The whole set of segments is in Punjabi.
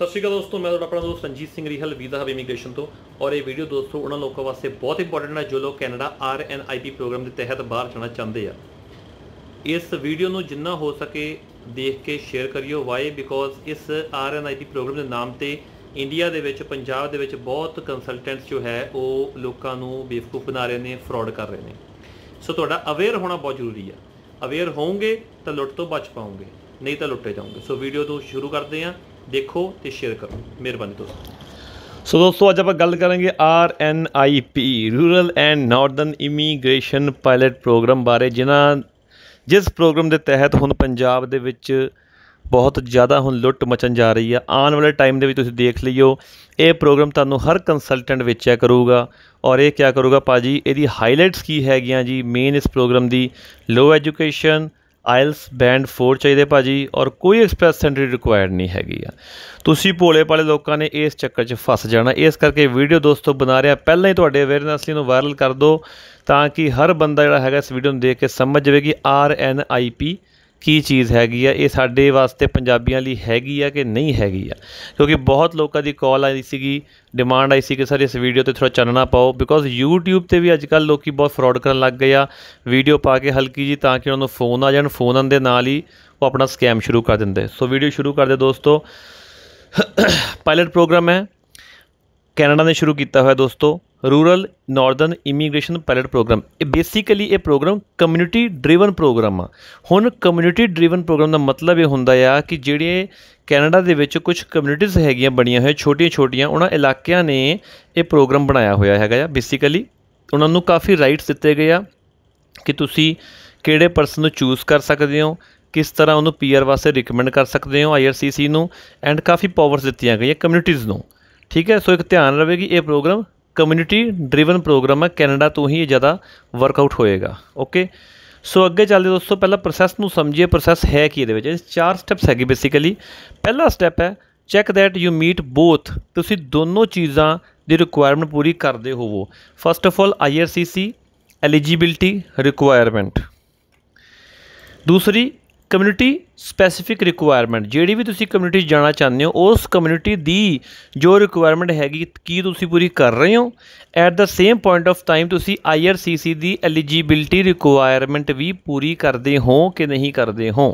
ਸਤਿ ਸ਼੍ਰੀ ਅਕਾਲ ਦੋਸਤੋ ਮੈਂ ਤੁਹਾਡਾ ਆਪਣਾ ਦੋਸਤ Sanjeet Singh Rehal visa hub immigration ਤੋਂ ਔਰ ਇਹ ਵੀਡੀਓ ਦੋਸਤੋ ਉਹਨਾਂ ਲੋਕਾਂ ਵਾਸਤੇ ਬਹੁਤ ਇੰਪੋਰਟੈਂਟ ਹੈ ਜੋ ਲੋਕ Canada R N I P program ਦੇ ਤਹਿਤ ਬਾਹਰ ਜਾਣਾ ਚਾਹੁੰਦੇ ਆ ਇਸ ਵੀਡੀਓ ਨੂੰ ਜਿੰਨਾ ਹੋ ਸਕੇ ਦੇਖ ਕੇ ਸ਼ੇਅਰ ਕਰਿਓ ਵਾਈ ਬਿਕੋਜ਼ ਇਸ R N I P program ਦੇ ਨਾਮ ਤੇ ਇੰਡੀਆ ਦੇ ਵਿੱਚ ਪੰਜਾਬ ਦੇ ਵਿੱਚ ਬਹੁਤ ਕੰਸਲਟੈਂਟਸ ਜੋ ਹੈ ਉਹ ਲੋਕਾਂ ਨੂੰ ਬੇਵਕੂਫ ਬਣਾ ਰਹੇ ਨੇ ਫਰਾਡ ਕਰ ਰਹੇ ਨੇ ਸੋ ਤੁਹਾਡਾ ਅਵੇਅਰ ਹੋਣਾ ਬਹੁਤ ਜ਼ਰੂਰੀ ਆ ਅਵੇਅਰ ਹੋਵੋਗੇ ਤਾਂ ਲੁੱਟ ਤੋਂ ਬਚ ਪਾਓਗੇ ਨਹੀਂ ਤਾਂ ਲੁੱਟੇ ਜਾਓਗੇ ਸੋ ਵੀਡੀਓ ਤੋਂ ਸ਼ੁਰੂ ਕਰਦੇ ਹਾਂ ਦੇਖੋ ਤੇ ਸ਼ੇਅਰ ਕਰੋ ਮਿਹਰਬਾਨੀ ਦੋਸਤੋ ਸੋ ਦੋਸਤੋ ਅੱਜ ਆਪਾਂ ਗੱਲ ਕਰਾਂਗੇ R N I P rural and northern immigration pilot program ਬਾਰੇ ਜਿਨ੍ਹਾਂ ਜਿਸ ਪ੍ਰੋਗਰਾਮ ਦੇ ਤਹਿਤ ਹੁਣ ਪੰਜਾਬ ਦੇ ਵਿੱਚ ਬਹੁਤ ਜ਼ਿਆਦਾ ਹੁਣ ਲੁੱਟ ਮਚਣ ਜਾ ਰਹੀ ਆ ਆਉਣ ਵਾਲੇ ਟਾਈਮ ਦੇ ਵਿੱਚ ਤੁਸੀਂ ਦੇਖ ਲਿਓ ਇਹ ਪ੍ਰੋਗਰਾਮ ਤੁਹਾਨੂੰ ਹਰ ਕੰਸਲਟੈਂਟ ਵੇਚਿਆ ਕਰੂਗਾ ਔਰ ਇਹ ਕਿਆ ਕਰੂਗਾ ਪਾਜੀ ਇਹਦੀ ਹਾਈਲਾਈਟਸ ਕੀ ਹੈਗੀਆਂ ਜੀ ਮੇਨ ਇਸ ਪ੍ਰੋਗਰਾਮ ਦੀ ਲੋ ਐਜੂਕੇਸ਼ਨ ਆਇਲਸ ਬੈਂਡ 4 ਚਾਹੀਦੇ ਭਾਜੀ ਔਰ ਕੋਈ ਐਕਸਪ੍ਰੈਸ ਸੈਂਟਰੀ ਰਿਕੁਆਇਰਡ ਨਹੀਂ ਹੈਗੀ ਆ ਤੁਸੀਂ ਭੋਲੇ ਪਾਲੇ ਲੋਕਾਂ ਨੇ ਇਸ ਚੱਕਰ 'ਚ ਫਸ ਜਾਣਾ ਇਸ ਕਰਕੇ ਵੀਡੀਓ ਦੋਸਤੋ ਬਣਾ ਰਿਹਾ ਪਹਿਲਾਂ ਹੀ ਤੁਹਾਡੇ ਅਵੇਅਰਨੈਸ ਲਈ ਨੂੰ ਵਾਇਰਲ ਕਰ ਦਿਓ ਤਾਂ ਕਿ ਹਰ ਬੰਦਾ ਜਿਹੜਾ ਹੈਗਾ ਇਸ ਵੀਡੀਓ ਨੂੰ ਦੇਖ ਕੇ ਸਮਝ ਜਾਵੇ ਕਿ ਆਰ ਐਨ ਆਈ ਪੀ ਕੀ ਚੀਜ਼ ਹੈਗੀ ਆ ਇਹ ਸਾਡੇ ਵਾਸਤੇ ਪੰਜਾਬੀਆਂ ਲਈ ਹੈਗੀ ਆ ਕਿ ਨਹੀਂ ਹੈਗੀ ਆ ਕਿਉਂਕਿ ਬਹੁਤ ਲੋਕਾਂ ਦੀ ਕਾਲ ਆਈ ਸੀਗੀ ਡਿਮਾਂਡ ਆਈ ਸੀ ਕਿ ਸਰ ਇਸ ਵੀਡੀਓ ਤੇ ਥੋੜਾ ਚਾਨਣਾ ਪਾਓ ਬਿਕੋਜ਼ YouTube ਤੇ ਵੀ ਅੱਜ ਕੱਲ ਲੋਕੀ ਬਹੁਤ ਫਰਾਡ ਕਰਨ ਲੱਗ ਗਏ ਆ ਵੀਡੀਓ ਪਾ ਕੇ ਹਲਕੀ ਜੀ ਤਾਂ ਕਿ ਉਹਨਾਂ ਨੂੰ ਫੋਨ ਆ ਜਾਣ ਫੋਨਾਂ ਦੇ ਨਾਲ ਹੀ ਉਹ ਆਪਣਾ ਸਕੈਮ ਸ਼ੁਰੂ ਕਰ ਦਿੰਦੇ ਸੋ ਵੀਡੀਓ ਸ਼ੁਰੂ ਕਰਦੇ ਦੋਸਤੋ ਪਾਇਲਟ ਪ੍ਰੋਗਰਾਮ ਹੈ ਕੈਨੇਡਾ ਨੇ ਸ਼ੁਰੂ ਕੀਤਾ ਹੋਇਆ ਦੋਸਤੋ rural northern immigration pilot program ਇਹ ਬੇਸਿਕਲੀ ਇਹ ਪ੍ਰੋਗਰਾਮ ਕਮਿਊਨਿਟੀ ਡਰਾਈਵਨ ਪ੍ਰੋਗਰਾਮ ਆ ਹੁਣ ਕਮਿਊਨਿਟੀ ਡਰਾਈਵਨ ਪ੍ਰੋਗਰਾਮ ਦਾ ਮਤਲਬ ਇਹ ਹੁੰਦਾ ਆ ਕਿ ਜਿਹੜੇ ਕੈਨੇਡਾ ਦੇ ਵਿੱਚ ਕੁਝ ਕਮਿਊਨਿਟੀਆਂ ਹੈਗੀਆਂ ਬਣੀਆਂ ਹੋਈਆਂ ਛੋਟੀਆਂ-ਛੋਟੀਆਂ ਉਹਨਾਂ ਇਲਾਕਿਆਂ ਨੇ ਇਹ ਪ੍ਰੋਗਰਾਮ ਬਣਾਇਆ ਹੋਇਆ ਹੈਗਾ ਆ ਬੇਸਿਕਲੀ ਉਹਨਾਂ ਨੂੰ ਕਾਫੀ ਰਾਈਟਸ ਦਿੱਤੇ ਗਏ ਆ ਕਿ ਤੁਸੀਂ ਕਿਹੜੇ ਪਰਸਨ ਨੂੰ ਚੂਜ਼ ਕਰ ਸਕਦੇ ਹੋ ਕਿਸ ਤਰ੍ਹਾਂ ਉਹਨੂੰ ਪੀਆਰ ਵਾਸਤੇ ਰეკਮੈਂਡ ਕਰ ਸਕਦੇ ਹੋ ਆਈਆਰਸੀਸੀ ਨੂੰ ਐਂਡ ਕਾਫੀ ਪਾਵਰਸ ਦਿੱਤੀਆਂ ਗਈਆਂ ਕਮਿਊਨਿਟੀਆਂ ਨੂੰ ਠੀਕ ਹੈ ਸੋ ਇੱਕ ਧਿਆਨ ਰਵੇ ਕਿ ਇਹ ਪ੍ਰੋਗਰਾਮ ਕਮਿਊਨਿਟੀ ਡਰਾਈਵਨ ਪ੍ਰੋਗਰਾਮ ਹੈ ਕੈਨੇਡਾ ਤੋਂ ਹੀ ਜ਼ਿਆਦਾ ਵਰਕਆਊਟ ਹੋਏਗਾ ਓਕੇ ਸੋ ਅੱਗੇ ਚੱਲਦੇ ਦੋਸਤੋ ਪਹਿਲਾਂ ਪ੍ਰੋਸੈਸ ਨੂੰ ਸਮਝੀਏ ਪ੍ਰੋਸੈਸ ਹੈ ਕੀ ਇਹਦੇ ਵਿੱਚ ਇਹ ਚਾਰ ਸਟੈਪਸ ਹੈਗੇ ਬੇਸਿਕਲੀ ਪਹਿਲਾ ਸਟੈਪ ਹੈ check that you meet both ਤੁਸੀਂ ਦੋਨੋਂ ਚੀਜ਼ਾਂ ਦੀ ਰਿਕੁਆਇਰਮੈਂਟ ਪੂਰੀ ਕਰਦੇ ਹੋਵੋ first of all IRCC eligibility requirement ਦੂਸਰੀ ਕਮਿਊਨਿਟੀ ਸਪੈਸੀਫਿਕ ਰਿਕੁਆਇਰਮੈਂਟ ਜਿਹੜੀ ਵੀ ਤੁਸੀਂ ਕਮਿਊਨਿਟੀ ਜਾਣਾ ਚਾਹੁੰਦੇ ਹੋ ਉਸ ਕਮਿਊਨਿਟੀ ਦੀ ਜੋ ਰਿਕੁਆਇਰਮੈਂਟ ਹੈਗੀ ਕੀ ਤੁਸੀਂ ਪੂਰੀ ਕਰ ਰਹੇ ਹੋ at the same point of time ਤੁਸੀਂ IRCC ਦੀ ਐਲੀਜੀਬਿਲਟੀ ਰਿਕੁਆਇਰਮੈਂਟ ਵੀ ਪੂਰੀ ਕਰਦੇ ਹੋ ਕਿ ਨਹੀਂ ਕਰਦੇ ਹੋ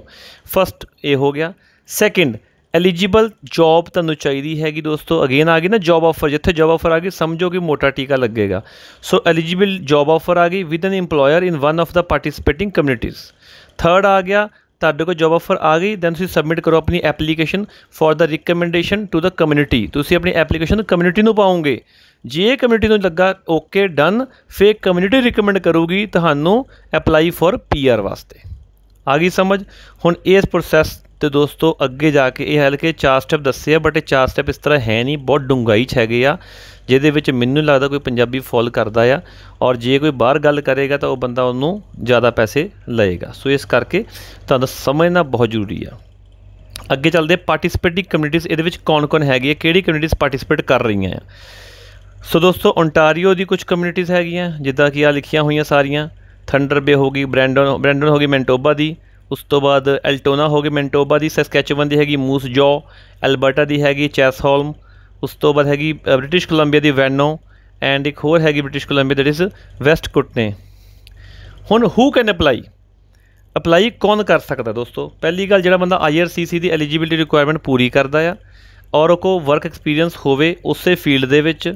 ਫਸਟ ਇਹ ਹੋ ਗਿਆ ਸੈਕਿੰਡ ਐਲੀਜੀਬਲ ਜੌਬ ਤੁਹਾਨੂੰ ਚਾਹੀਦੀ ਹੈਗੀ ਦੋਸਤੋ ਅਗੇਨ ਆ ਗਈ ਨਾ ਜੌਬ ਆਫਰ ਜਿੱਥੇ ਜੌਬ ਆਫਰ ਆ ਗਈ ਸਮਝੋ ਕਿ ਮੋਟਾ ਟੀਕਾ ਲੱਗੇਗਾ ਸੋ ਐਲੀਜੀਬਲ ਜੌਬ ਆਫਰ ਆ ਗਈ with an employer in one of the participating communities third ਆ ਗਿਆ ਤੁਹਾਡੇ ਕੋਲ ਜੌਬ ਆਫਰ ਆ ਗਈ ਦੈਨ ਤੁਸੀਂ ਸਬਮਿਟ ਕਰੋ ਆਪਣੀ application for the recommendation to the community ਤੁਸੀਂ ਆਪਣੀ ਐਪਲੀਕੇਸ਼ਨ ਕਮਿਊਨਿਟੀ ਨੂੰ ਪਾਉਂਗੇ ਜੇ ਕਮਿਊਨਿਟੀ ਨੂੰ ਲੱਗਾ ਓਕੇ ਡਨ ਫੇਕ ਕਮਿਊਨਿਟੀ ਰਿਕਮੈਂਡ ਕਰੂਗੀ ਤੁਹਾਨੂੰ ਅਪਲਾਈ ਫॉर ਪੀਆਰ ਵਾਸਤੇ ਆ ਗਈ ਸਮਝ ਹੁਣ ਇਸ ਪ੍ਰੋਸੈਸ ਤੇ ਦੋਸਤੋ ਅੱਗੇ ਜਾ ਕੇ ਇਹ ਹਲਕੇ ਚਾਰ ਸਟੈਪ ਦੱਸੇ ਆ ਬਟ ਇਹ ਚਾਰ ਸਟੈਪ ਇਸ ਤਰ੍ਹਾਂ ਹੈ ਨਹੀਂ ਬਹੁਤ ਡੂੰਘਾਈ ਚ ਹੈਗੇ ਆ ਜਿਹਦੇ ਵਿੱਚ ਮੈਨੂੰ ਲੱਗਦਾ ਕੋਈ ਪੰਜਾਬੀ ਫੋਲ ਕਰਦਾ ਆ ਔਰ ਜੇ ਕੋਈ ਬਾਹਰ ਗੱਲ ਕਰੇਗਾ ਤਾਂ ਉਹ ਬੰਦਾ ਉਹਨੂੰ ਜ਼ਿਆਦਾ ਪੈਸੇ ਲਏਗਾ ਸੋ ਇਸ ਕਰਕੇ ਤੁਹਾਨੂੰ ਸਮਝਣਾ ਬਹੁਤ ਜ਼ਰੂਰੀ ਆ ਅੱਗੇ ਚੱਲਦੇ ਪਾਰਟਿਸਪੇਟਿੰਗ ਕਮਿਊਨਿਟੀਜ਼ ਇਹਦੇ ਵਿੱਚ ਕੌਣ-ਕੌਣ ਹੈਗੇ ਆ ਕਿਹੜੀ ਕਮਿਊਨਿਟੀਜ਼ ਪਾਰਟਿਸਪੇਟ ਕਰ ਰਹੀਆਂ ਆ ਸੋ ਦੋਸਤੋ ਓਨਟਾਰੀਓ ਦੀ ਕੁਝ ਕਮਿਊਨਿਟੀਜ਼ ਹੈਗੀਆਂ ਜਿੱਦਾਂ ਕਿ ਆ ਲਿਖੀਆਂ ਹੋਈਆਂ ਸਾਰੀਆਂ ਥੰਡਰ ਬੇ ਹੋ ਗਈ ਬ੍ਰੈਂਡਨ ਬ੍ਰੈਂਡਨ ਹੋ ਗਈ ਮੈਂਟੋਬਾ ਦੀ ਉਸ ਤੋਂ ਬਾਅਦ ਐਲਟੋਨਾ ਹੋ ਗਈ ਮੈਂਟੋਬਾ ਦੀ ਸਸਕੈਚੂਵਨ ਦੀ ਹੈਗੀ ਮੂਸ ਜੋ ਐਲਬਰਟਾ ਦੀ ਹੈਗੀ ਚੈਸਹੋਲਮ ਉਸ ਤੋਂ ਬਾਅਦ ਹੈਗੀ ਬ੍ਰਿਟਿਸ਼ ਕੋਲੰਬੀਆ ਦੀ ਵੈਨੋ ਐਂਡ ਇੱਕ ਹੋਰ ਹੈਗੀ British Columbia that is West Kootenay ਹੁਣ ਹੂ ਕੈਨ ਅਪਲਾਈ ਅਪਲਾਈ ਕੌਣ ਕਰ ਸਕਦਾ ਦੋਸਤੋ ਪਹਿਲੀ ਗੱਲ ਜਿਹੜਾ ਬੰਦਾ ਆਈਆਰਸੀਸੀ ਦੀ ਐਲੀਜੀਬਿਲਟੀ ਰਿਕੁਆਇਰਮੈਂਟ ਪੂਰੀ ਕਰਦਾ ਆ ਔਰ ਉਹ ਕੋ ਵਰਕ ਐਕਸਪੀਰੀਅੰਸ ਹੋਵੇ ਉਸੇ ਫੀਲਡ ਦੇ ਵਿੱਚ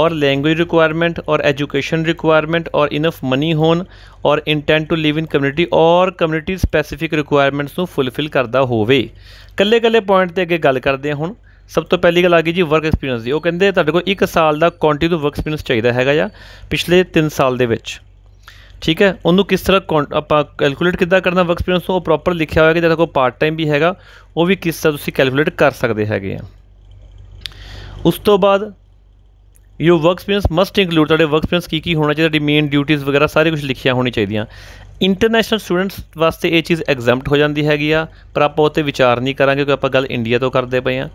ਔਰ ਲੈਂਗੁਏਜ ਰਿਕੁਆਇਰਮੈਂਟ ਔਰ ਐਜੂਕੇਸ਼ਨ ਰਿਕੁਆਇਰਮੈਂਟ ਔਰ ਇਨਫ ਮਨੀ ਹੋਣ ਔਰ intent to Liv in community ਔਰ ਕਮਿਊਨਿਟੀ ਸਪੈਸੀਫਿਕ ਰਿਕੁਆਇਰਮੈਂਟਸ ਨੂੰ ਫੁੱਲਫਿਲ ਕਰਦਾ ਹੋਵੇ ਕੱਲੇ ਕੱਲੇ ਪੁਆਇੰਟ ਤੇ ਅੱਗੇ ਗੱਲ ਕਰਦੇ ਹਾਂ ਹੁਣ ਸਭ ਤੋਂ ਪਹਿਲੀ ਗੱਲ ਆ ਗਈ ਜੀ ਵਰਕ ਐਕਸਪੀਰੀਅੰਸ ਦੀ ਉਹ ਕਹਿੰਦੇ ਤੁਹਾਡੇ ਕੋਲ 1 ਸਾਲ ਦਾ ਕੰਟੀਨਿਊ ਵਰਕ ਐਕਸਪੀਰੀਅੰਸ ਚਾਹੀਦਾ ਹੈਗਾ ਜਾਂ ਪਿਛਲੇ 3 ਸਾਲ ਦੇ ਵਿੱਚ ਠੀਕ ਹੈ ਉਹਨੂੰ ਕਿਸ ਤਰ੍ਹਾਂ ਆਪਾਂ ਕੈਲਕੂਲੇਟ ਕਿੱਦਾਂ ਕਰਨਾ ਵਰਕ ਐਕਸਪੀਰੀਅੰਸ ਉਹ ਪ੍ਰੋਪਰ ਲਿਖਿਆ ਹੋਇਆ ਕਿ ਜਿਹੜਾ ਕੋ ਪਾਰਟ ਟਾਈਮ ਵੀ ਹੈਗਾ ਉਹ ਵੀ ਕਿਸ ਤਰ੍ਹਾਂ ਤੁਸੀਂ ਕੈਲਕੂਲੇਟ ਕਰ ਸਕਦੇ ਹੈਗੇ ਆ ਉਸ ਤੋਂ ਬਾਅਦ you work experience must include ਤੁਹਾਡੇ ਵਰਕ ਐਕਸਪੀਰੀਅੰਸ ਕੀ ਕੀ ਹੋਣਾ ਚਾਹੀਦਾ ਤੁਹਾਡੀ ਮੇਨ ਡਿਊਟੀਆਂ ਵਗੈਰਾ ਸਾਰੇ ਕੁਝ ਲਿਖਿਆ ਹੋਣੀ ਚਾਹੀਦੀਆਂ ਇੰਟਰਨੈਸ਼ਨਲ ਸਟੂਡੈਂਟਸ ਵਾਸਤੇ ਇਹ ਚੀਜ਼ ਐਗਜ਼ੈਂਪਟ ਹੋ ਜਾਂਦੀ ਹੈਗੀ ਆ ਪਰ ਆਪਾਂ ਉਹ ਤੇ ਵਿਚਾਰ ਨਹੀਂ ਕਰਾਂਗੇ ਕਿਉਂਕਿ ਆਪਾਂ ਗੱਲ ਇੰਡੀਆ ਤੋਂ ਕਰਦੇ ਪਏ ਆ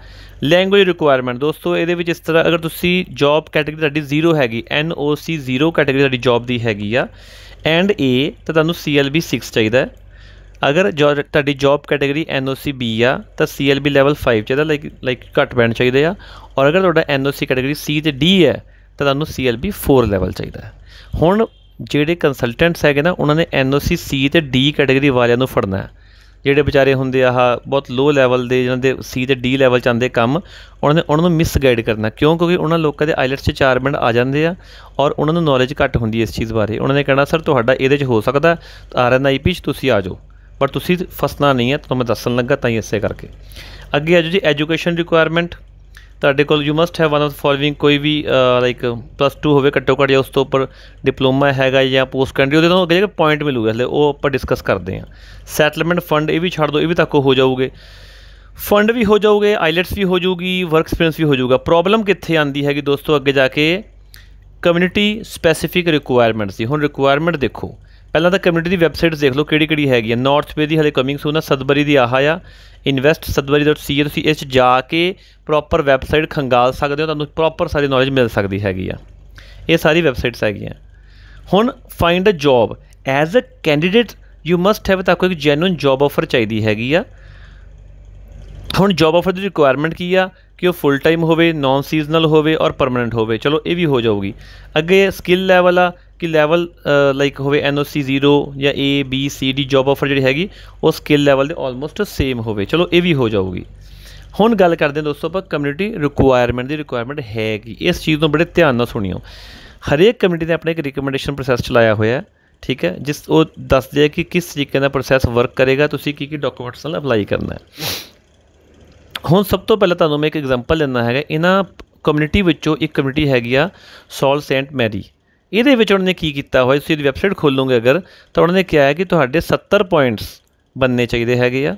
ਲੈਂਗੁਏਜ ਰਿਕੁਆਇਰਮੈਂਟ ਦੋਸਤੋ ਇਹਦੇ ਵਿੱਚ ਇਸ ਤਰ੍ਹਾਂ ਅਗਰ ਤੁਸੀਂ ਜੌਬ ਕੈਟਾਗਰੀ ਤੁਹਾਡੀ 0 ਹੈਗੀ ਸੀ 0 ਕੈਟਾਗਰੀ ਤੁਹਾਡੀ ਜੌਬ ਦੀ ਹੈਗੀ ਆ ਐਂਡ ਏ ਤਾਂ ਤੁਹਾਨੂੰ ਬੀ 6 ਚਾਹੀਦਾ ਹੈ ਅਗਰ ਤੁਹਾਡੀ ਜੌਬ ਕੈਟਾਗਰੀ ਐਨਓਸੀ ਬੀ ਆ ਤਾਂ ਸੀਐਲਬੀ ਲੈਵਲ 5 ਚਾਹੀਦਾ ਲਾਈਕ ਲਾਈਕ ਘੱਟ ਬੈਂਡ ਚਾਹੀਦੇ ਆ ਔਰ ਅਗਰ ਤੁਹਾਡਾ ਐਨਓਸੀ ਕੈਟਾਗਰੀ ਸੀ ਤੇ ਡੀ ਹੈ ਤਾਂ ਤੁਹਾਨੂੰ ਸੀਐਲਬੀ 4 ਲੈਵਲ ਚਾਹੀਦਾ ਹੁਣ ਜਿਹੜੇ ਕੰਸਲਟੈਂਟਸ ਹੈਗੇ ਨਾ ਉਹਨਾਂ ਨੇ ਐਨਓਸੀ ਸੀ ਤੇ ਡੀ ਕੈਟਾਗਰੀ ਵਾਲਿਆਂ ਨੂੰ ਫੜਨਾ ਹੈ ਜਿਹੜੇ ਵਿਚਾਰੇ ਹੁੰਦੇ ਆਹ ਬਹੁਤ ਲੋ ਲੈਵਲ ਦੇ ਜਿਹਨਾਂ ਦੇ ਸੀ ਤੇ ਡੀ ਲੈਵਲ ਚਾਂਦੇ ਕੰਮ ਉਹਨਾਂ ਨੇ ਉਹਨਾਂ ਨੂੰ ਮਿਸ ਗਾਈਡ ਕਰਨਾ ਕਿਉਂ ਕਿਉਂਕਿ ਉਹਨਾਂ ਲੋਕਾਂ ਦੇ ਆਈਲੈਟਸ 'ਚ 4 ਮਿੰਟ ਆ ਜਾਂਦੇ ਆ ਔਰ ਉਹਨਾਂ ਨੂੰ ਨੌਲੇਜ ਘੱਟ ਹੁੰਦੀ ਇਸ ਚੀਜ਼ ਬਾਰੇ ਉਹਨਾਂ ਨੇ ਕਹਿਣਾ ਸਰ ਤੁਹਾਡਾ ਇਹਦੇ 'ਚ ਹੋ ਸਕਦਾ ਆਰਐਨਆਈਪੀ 'ਚ ਤੁਸੀਂ ਆ ਜਾਓ ਪਰ ਤੁਸੀਂ ਫਸਣਾ ਨਹੀਂ ਹੈ ਤੁਹਾਨੂੰ ਮੈਂ ਦੱਸਣ ਲੱਗਾ ਤਾਂ ਹੀ ਇਸੇ ਕਰਕੇ ਅੱਗੇ ਅਜੋ ਜੀ ਐਜੂਕੇਸ਼ਨ ਰਿਕੁਆਇਰਮੈਂਟ ਤੁਹਾਡੇ ਕੋਲ you must have one of following ਕੋਈ ਵੀ ਲਾਈਕ ਪਲੱਸ 2 ਹੋਵੇ ਘੱਟੋ ਘੱਟ ਜਾਂ ਉਸ ਤੋਂ ਉੱਪਰ ਡਿਪਲੋਮਾ ਹੈਗਾ ਜਾਂ ਪੋਸਟ ਸੈਕੰਡਰੀ ਉਹਦੇ ਤੋਂ ਅੱਗੇ ਜਿਹੜਾ ਪੁਆਇੰਟ ਮਿਲੂਗਾ ਲਈ ਉਹ ਆਪਾਂ ਡਿਸਕਸ ਕਰਦੇ ਹਾਂ ਸੈਟਲਮੈਂਟ ਫੰਡ ਇਹ ਵੀ ਛੱਡ ਦਿਓ ਇਹ ਵੀ ਤੱਕ ਹੋ ਜਾਊਗੇ ਫੰਡ ਵੀ ਹੋ ਜਾਊਗੇ ਆਈਲੈਟਸ ਵੀ ਹੋ ਜਾਊਗੀ ਵਰਕ ਐਕਸਪੀਰੀਅੰਸ ਵੀ ਹੋ ਜਾਊਗਾ ਪ੍ਰੋਬਲਮ ਕਿੱਥੇ ਆਂਦੀ ਹੈਗੀ ਦੋਸਤੋ ਅੱਗੇ ਜਾ ਕੇ ਕਮਿਊਨਿਟੀ ਸਪੈਸੀਫਿਕ ਰਿਕੁਆਇਰਮੈਂਟਸ ਦੀ ਹੁਣ ਰਿਕੁਆਇਰਮੈਂਟ ਦੇਖੋ ਪਹਿਲਾਂ ਤਾਂ ਕਮਿਊਨਿਟੀ ਦੀ ਵੈਬਸਾਈਟਸ ਦੇਖ ਲਓ ਕਿਹੜੀ ਕਿਹੜੀ ਹੈਗੀ ਹੈ ਨਾਰਥ ਵੇ ਦੀ ਹਲੇ ਕਮਿੰਗ ਸੂਨ ਆ ਸਦਬਰੀ ਦੀ ਆਹ ਆ ਇਨਵੈਸਟ satbari.ca ਤੁਸੀਂ ਇਸ 'ਚ ਜਾ ਕੇ ਪ੍ਰੋਪਰ ਵੈਬਸਾਈਟ ਖੰਗਾਲ ਸਕਦੇ ਹੋ ਤੁਹਾਨੂੰ ਪ੍ਰੋਪਰ ਸਾਰੀ ਨੌਲੇਜ ਮਿਲ ਸਕਦੀ ਹੈਗੀ ਆ ਇਹ ਸਾਰੀ ਵੈਬਸਾਈਟਸ ਹੈਗੀਆਂ ਹੁਣ find a job as a candidate you must have ਤਾਂ ਕੋਈ ਜੈਨੂਨ ਜੌਬ ਆਫਰ ਚਾਹੀਦੀ ਹੈਗੀ ਆ ਹੁਣ ਜੌਬ ਆਫਰ ਦੀ ਰਿਕੁਆਇਰਮੈਂਟ ਕੀ ਆ ਕਿ ਉਹ ਫੁੱਲ ਟਾਈਮ ਹੋਵੇ ਨਾਨ ਸੀਜ਼ਨਲ ਹੋਵੇ ਔਰ ਪਰਮਨੈਂਟ ਹੋਵੇ ਚਲੋ ਇਹ ਵੀ ਹੋ ਜਾਊਗੀ ਅੱਗੇ ਸਕਿੱਲ ਲੈਵਲ ਆ ਕਿ ਲੈਵਲ ਲਾਈਕ ਹੋਵੇ ਐਨਓਸੀ 0 ਜਾਂ A B C D job offer ਜਿਹੜੀ ਹੈਗੀ ਉਹ ਸਕਿੱਲ ਲੈਵਲ ਦੇ ਆਲਮੋਸਟ ਸੇਮ ਹੋਵੇ ਚਲੋ ਇਹ ਵੀ ਹੋ ਜਾਊਗੀ ਹੁਣ ਗੱਲ ਕਰਦੇ ਹਾਂ ਦੋਸਤੋ ਆਪਾਂ ਕਮਿਊਨਿਟੀ ਰਿਕੁਆਇਰਮੈਂਟ ਦੀ ਰਿਕੁਆਇਰਮੈਂਟ ਹੈ ਕੀ ਇਸ ਚੀਜ਼ ਨੂੰ ਬੜੇ ਧਿਆਨ ਨਾਲ ਸੁਣਿਓ ਹਰੇਕ ਕਮਿਊਨਿਟੀ ਨੇ ਆਪਣਾ ਇੱਕ ਰეკਮੈਂਡੇਸ਼ਨ ਪ੍ਰੋਸੈਸ ਚਲਾਇਆ ਹੋਇਆ ਹੈ ਠੀਕ ਹੈ ਜਿਸ ਉਹ ਦੱਸਦੇ ਆ ਕਿ ਕਿਸ ਤਰੀਕੇ ਦਾ ਪ੍ਰੋਸੈਸ ਵਰਕ ਕਰੇਗਾ ਤੁਸੀਂ ਕੀ ਕੀ ਡਾਕੂਮੈਂਟਸ ਨਾਲ ਅਪਲਾਈ ਕਰਨਾ ਹੈ ਹੁਣ ਸਭ ਤੋਂ ਪਹਿਲਾਂ ਤੁਹਾਨੂੰ ਮੈਂ ਇੱਕ ਐਗਜ਼ਾਮਪਲ ਲੈਣਾ ਹੈਗਾ ਇਹਨਾਂ ਕਮਿਊਨਿਟੀ ਵਿੱਚੋਂ ਇੱਕ ਕਮਿਊਨਿਟੀ ਹੈਗੀ ਆ ਸੌਲ ਸੈਂਟ ਮੈਰੀ ਇਹਦੇ ਵਿੱਚ ਉਹਨੇ ਕੀ ਕੀਤਾ ਹੋਇਆ ਤੁਸੀਂ ਇਹਦੀ ਵੈਬਸਾਈਟ ਖੋਲੋਗੇ ਅਗਰ ਤਾਂ ਉਹਨਾਂ ਨੇ ਕਿਹਾ ਹੈ ਕਿ ਤੁਹਾਡੇ 70 ਪੁਆਇੰਟਸ ਬੰਨੇ ਚਾਹੀਦੇ ਹੈਗੇ ਆ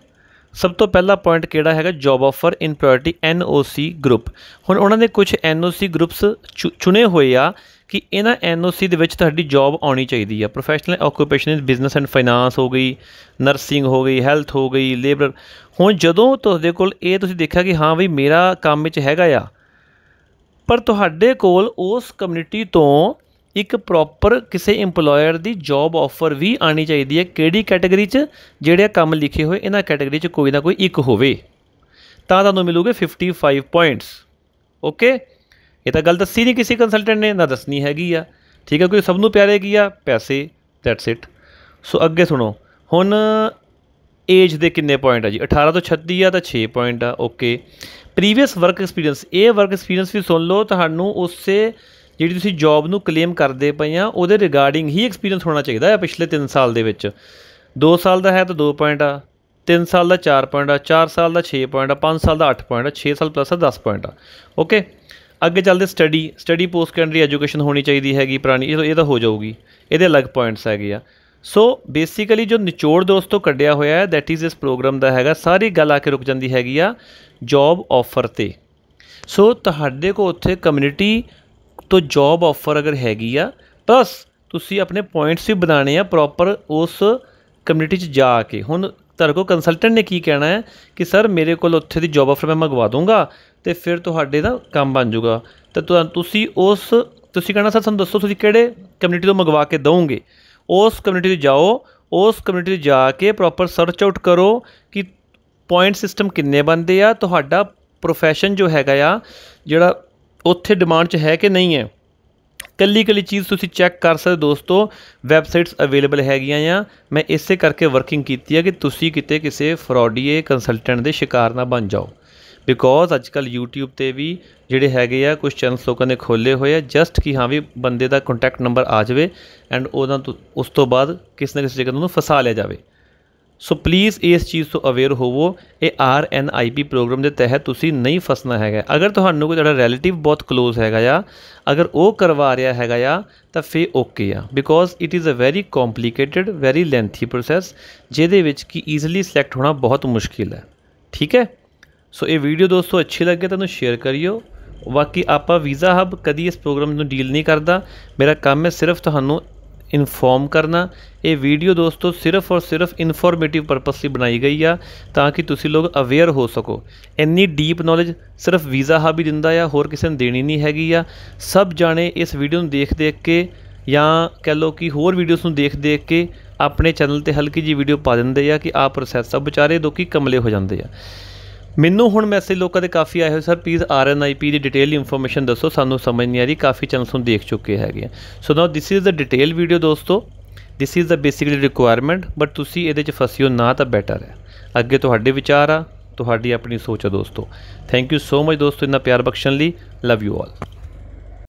ਸਭ ਤੋਂ ਪਹਿਲਾ ਪੁਆਇੰਟ ਕਿਹੜਾ ਹੈਗਾ job offer in priority C group ਹੁਣ ਉਹਨਾਂ ਨੇ ਕੁਝ ਸੀ ਗਰੁੱਪਸ ਚੁਣੇ ਹੋਏ ਆ ਕਿ ਇਹਨਾਂ ਸੀ ਦੇ ਵਿੱਚ ਤੁਹਾਡੀ ਜੌਬ ਆਉਣੀ ਚਾਹੀਦੀ ਆ professional occupation business and finance ਹੋ ਗਈ ਨਰਸਿੰਗ ਹੋ ਗਈ ਹੈਲਥ ਹੋ ਗਈ ਲੇਬਰ ਹੁਣ ਜਦੋਂ ਤੁਹਾਡੇ ਕੋਲ ਇਹ ਤੁਸੀਂ ਦੇਖਿਆ ਕਿ ਹਾਂ ਵੀ ਮੇਰਾ ਕੰਮ ਵਿੱਚ ਹੈਗਾ ਆ ਪਰ ਤੁਹਾਡੇ ਕੋਲ ਉਸ ਕਮਿਊਨਿਟੀ ਤੋਂ ਇੱਕ ਪ੍ਰੋਪਰ ਕਿਸੇ EMPLOYER ਦੀ ਜੌਬ ਆਫਰ ਵੀ ਆਣੀ ਚਾਹੀਦੀ ਹੈ ਕਿਹੜੀ ਕੈਟਾਗਰੀ 'ਚ ਜਿਹੜੇ ਕੰਮ ਲਿਖੇ ਹੋਏ ਇਹਨਾਂ ਕੈਟਾਗਰੀ 'ਚ ਕੋਈ ਨਾ ਕੋਈ ਇੱਕ ਹੋਵੇ ਤਾਂ ਤੁਹਾਨੂੰ ਮਿਲੂਗੇ 55 ਪੁਆਇੰਟਸ ਓਕੇ ਇਹ ਤਾਂ ਗੱਲ ਦੱਸੀ ਨਹੀਂ ਕਿਸੇ ਕੰਸਲਟੈਂਟ ਨੇ ਨਾ ਦੱਸਣੀ ਹੈਗੀ ਆ ਠੀਕ ਹੈ ਕੋਈ ਸਭ ਨੂੰ ਪਿਆਰੇ ਕੀ ਆ ਪੈਸੇ ਦੈਟਸ ਇਟ ਸੋ ਅੱਗੇ ਸੁਣੋ ਹੁਣ ਏਜ ਦੇ ਕਿੰਨੇ ਪੁਆਇੰਟ ਆ ਜੀ 18 ਤੋਂ 36 ਆ ਤਾਂ 6 ਪੁਆਇੰਟ ਆ ਓਕੇ ਪ੍ਰੀਵੀਅਸ ਵਰਕ ਐਕਸਪੀਰੀਅੰਸ ਇਹ ਵਰਕ ਐਕਸਪੀਰੀਅੰਸ ਵੀ ਸੁਣ ਲਓ ਤੁਹਾਨੂੰ ਉਸੇ ਜਿਹੜੀ ਤੁਸੀਂ ਜੌਬ ਨੂੰ ਕਲੇਮ ਕਰਦੇ ਪਏ ਆ ਉਹਦੇ ਰਿਗਾਰਡਿੰਗ ਹੀ ਐਕਸਪੀਰੀਅੰਸ ਹੋਣਾ ਚਾਹੀਦਾ ਹੈ ਪਿਛਲੇ 3 ਸਾਲ ਦੇ ਵਿੱਚ 2 ਸਾਲ ਦਾ ਹੈ ਤਾਂ 2 ਪੁਆਇੰਟ ਆ 3 ਸਾਲ ਦਾ 4 ਪੁਆਇੰਟ ਆ 4 ਸਾਲ ਦਾ 6 ਪੁਆਇੰਟ ਆ 5 ਸਾਲ ਦਾ 8 ਪੁਆਇੰਟ ਆ 6 ਸਾਲ ਪਲੱਸ ਦਾ 10 ਪੁਆਇੰਟ ਆ ਓਕੇ ਅੱਗੇ ਚੱਲਦੇ study study post secondary education ਹੋਣੀ ਚਾਹੀਦੀ ਹੈਗੀ ਪੁਰਾਣੀ ਇਹ ਤਾਂ ਹੋ ਜਾਊਗੀ ਇਹਦੇ ਅਲੱਗ ਪੁਆਇੰਟਸ ਹੈਗੇ ਆ ਸੋ ਬੇਸਿਕਲੀ ਜੋ ਨਿਚੋੜ ਦੋਸਤੋ ਕੱਢਿਆ ਹੋਇਆ ਹੈ ਦੈਟ ਇਜ਼ ਇਸ ਪ੍ਰੋਗਰਾਮ ਦਾ ਹੈਗਾ ਸਾਰੀ ਗੱਲ ਆ ਕੇ ਰੁਕ ਜਾਂਦੀ ਹੈਗੀ ਆ ਜੌਬ ਆਫਰ ਤੇ ਸੋ ਤੁਹਾਡੇ ਕੋ ਉੱਥੇ ਕਮਿਊਨਿਟੀ ਤੋਂ ਜੌਬ ਆਫਰ ਅਗਰ ਹੈਗੀ ਆ ਪਲੱਸ ਤੁਸੀਂ ਆਪਣੇ ਪੁਆਇੰਟਸ ਵੀ ਬਣਾਣੇ ਆ ਪ੍ਰੋਪਰ ਉਸ ਕਮਿਊਨਿਟੀ 'ਚ ਜਾ ਕੇ ਹੁਣ ਤੁਹਾਡੇ ਕੋਲ ਕੰਸਲਟੈਂਟ ਨੇ ਕੀ ਕਹਿਣਾ ਹੈ ਕਿ ਸਰ ਮੇਰੇ ਕੋਲ ਉੱਥੇ ਦੀ ਜੌਬ ਆਫਰ ਮੈਂ ਮੰਗਵਾ ਦੂੰਗਾ ਤੇ ਫਿਰ ਤੁਹਾਡੇ ਦਾ ਕੰਮ ਬਣ ਜਾਊਗਾ ਤਾਂ ਤੁਸੀਂ ਉਸ ਤੁਸੀਂ ਕਹਿਣਾ ਸਰ ਸਾਨੂੰ ਦੱਸੋ ਤੁਸੀਂ ਕਿਹੜੇ ਕਮਿਊਨਿਟੀ ਤੋਂ ਮੰਗਵਾ ਕੇ ਦਵੋਗੇ ਉਸ ਕਮਿਊਨਿਟੀ 'ਤੇ ਜਾਓ ਉਸ ਕਮਿਊਨਿਟੀ 'ਤੇ ਜਾ ਕੇ ਪ੍ਰੋਪਰ ਸਰਚ ਆਊਟ ਕਰੋ ਕਿ ਪੁਆਇੰਟ ਸਿਸਟਮ ਕਿੰਨੇ ਬੰਦੇ ਆ ਤੁਹਾਡਾ ਪ੍ਰੋਫੈਸ਼ਨ ਜੋ ਹੈਗਾ ਆ ਜਿਹੜਾ ਉੱਥੇ ਡਿਮਾਂਡ 'ਚ ਹੈ ਕਿ ਨਹੀਂ ਹੈ ਕੱਲੀ ਕੱਲੀ ਚੀਜ਼ ਤੁਸੀਂ ਚੈੱਕ ਕਰ ਸਕਦੇ ਦੋਸਤੋ ਵੈਬਸਾਈਟਸ ਅਵੇਲੇਬਲ ਹੈਗੀਆਂ ਆ ਮੈਂ ਇਸੇ ਕਰਕੇ ਵਰਕਿੰਗ ਕੀਤੀ ਹੈ ਕਿ ਤੁਸੀਂ ਕਿਤੇ ਕਿਸੇ ਫਰਾਡੀਏ ਕੰਸਲਟੈਂਟ ਦੇ ਸ਼ਿਕਾਰ ਨਾ ਬਣ ਜਾਓ ਬਿਕੋਜ਼ ਅੱਜ ਕੱਲ YouTube ਤੇ ਵੀ ਜਿਹੜੇ ਹੈਗੇ ਆ ਕੁਝ ਚੈਨਲਸ ਲੋਕਾਂ ਨੇ ਖੋਲੇ ਹੋਏ ਆ ਜਸਟ ਕਿ ਹਾਂ ਵੀ ਬੰਦੇ ਦਾ ਕੰਟੈਕਟ ਨੰਬਰ ਆ ਜਾਵੇ ਐਂਡ ਉਹਦਾ ਉਸ ਤੋਂ ਬਾਅਦ ਕਿਸ ਨਾ ਕਿਸੇ ਜਗ੍ਹਾ ਨੂੰ ਫਸਾ ਲਿਆ ਜਾਵੇ ਸੋ ਪਲੀਜ਼ ਇਸ ਚੀਜ਼ ਤੋਂ ਅਵੇਅਰ ਹੋਵੋ ਇਹ R N I P program ਦੇ ਤਹਿਤ ਤੁਸੀਂ ਨਹੀਂ ਫਸਣਾ ਹੈਗਾ ਅਗਰ ਤੁਹਾਨੂੰ ਕੋਈ ਤੁਹਾਡਾ ਰਿਲੇਟਿਵ ਬਹੁਤ ক্লোਜ਼ ਹੈਗਾ ਆ ਅਗਰ ਉਹ ਕਰਵਾ ਰਿਹਾ ਹੈਗਾ ਆ ਤਾਂ ਫੇ ਓਕੇ ਆ because it is a very complicated very lengthy process ਜਿਹਦੇ ਵਿੱਚ ਕਿ ਈਜ਼ੀਲੀ ਸਿਲੈਕਟ ਹੋਣਾ ਬਹੁਤ ਮੁਸ਼ਕਿਲ ਹੈ ਠੀਕ ਹੈ ਸੋ ਇਹ ਵੀਡੀਓ ਦੋਸਤੋ ਅੱਛੀ ਲੱਗੇ ਤਾਂ ਨੂੰ ਸ਼ੇਅਰ ਕਰਿਓ ਬਾਕੀ ਆਪਾਂ ਵੀਜ਼ਾ ਹੱਬ ਕਦੀ ਇਸ ਪ੍ਰੋਗਰਾਮ ਨੂੰ ਡੀਲ ਨਹੀਂ ਕਰਦਾ ਮੇਰਾ ਕੰਮ ਹੈ ਸਿਰਫ ਤੁਹਾਨੂੰ ਇਨਫੋਰਮ ਕਰਨਾ ਇਹ ਵੀਡੀਓ ਦੋਸਤੋ ਸਿਰਫ ਔਰ ਸਿਰਫ ਇਨਫੋਰਮੇਟਿਵ ਪਰਪਸ ਲਈ ਬਣਾਈ ਗਈ ਆ ਤਾਂ ਕਿ ਤੁਸੀਂ ਲੋਕ ਅਵੇਅਰ ਹੋ ਸਕੋ ਇੰਨੀ ਡੀਪ ਨੋਲੇਜ ਸਿਰਫ ਵੀਜ਼ਾ ਹਬ ਵੀ ਦਿੰਦਾ ਆ ਹੋਰ ਕਿਸੇ ਨੂੰ ਦੇਣੀ ਨਹੀਂ ਹੈਗੀ ਆ ਸਭ ਜਾਣੇ ਇਸ ਵੀਡੀਓ ਨੂੰ ਦੇਖ ਦੇਖ ਕੇ ਜਾਂ ਕਹਿ ਲੋ ਕਿ ਹੋਰ ਵੀਡੀਓਸ ਨੂੰ ਦੇਖ ਦੇਖ ਕੇ ਆਪਣੇ ਚੈਨਲ ਤੇ ਹਲਕੀ ਜੀ ਵੀਡੀਓ ਪਾ ਦਿੰਦੇ ਆ ਕਿ ਆ ਪ੍ਰੋਸੈਸ ਆ ਵਿਚਾਰੇ ਲੋਕੀ ਕਮਲੇ ਹੋ ਜਾਂਦੇ ਆ ਮੈਨੂੰ ਹੁਣ ਮੈਸੇਜ ਲੋਕਾਂ ਦੇ ਕਾਫੀ ਆਏ ਹੋਏ ਸਰ ਪਲੀਜ਼ ਆਰਐਨਆਈਪੀ ਦੀ ਡਿਟੇਲ ਇਨਫੋਰਮੇਸ਼ਨ ਦੱਸੋ ਸਾਨੂੰ ਸਮਝ ਨਹੀਂ ਆ ਰਹੀ ਕਾਫੀ ਚੈਨਲਸ ਨੂੰ ਦੇਖ ਚੁੱਕੇ ਹੈਗੇ so now this is the detail video ਦੋਸਤੋ this is the basically requirement but ਤੁਸੀਂ ਇਹਦੇ ਚ ਫਸਿਓ ਨਾ ਤਾਂ ਬੈਟਰ ਹੈ ਅੱਗੇ ਤੁਹਾਡੇ ਵਿਚਾਰ ਆ ਤੁਹਾਡੀ ਆਪਣੀ ਸੋਚ ਆ ਦੋਸਤੋ ਥੈਂਕ ਯੂ ਸੋ ਮਚ ਦੋਸਤੋ ਇਨਾ ਪਿਆਰ ਬਖਸ਼ਣ ਲਈ ਲਵ ਯੂ ਆਲ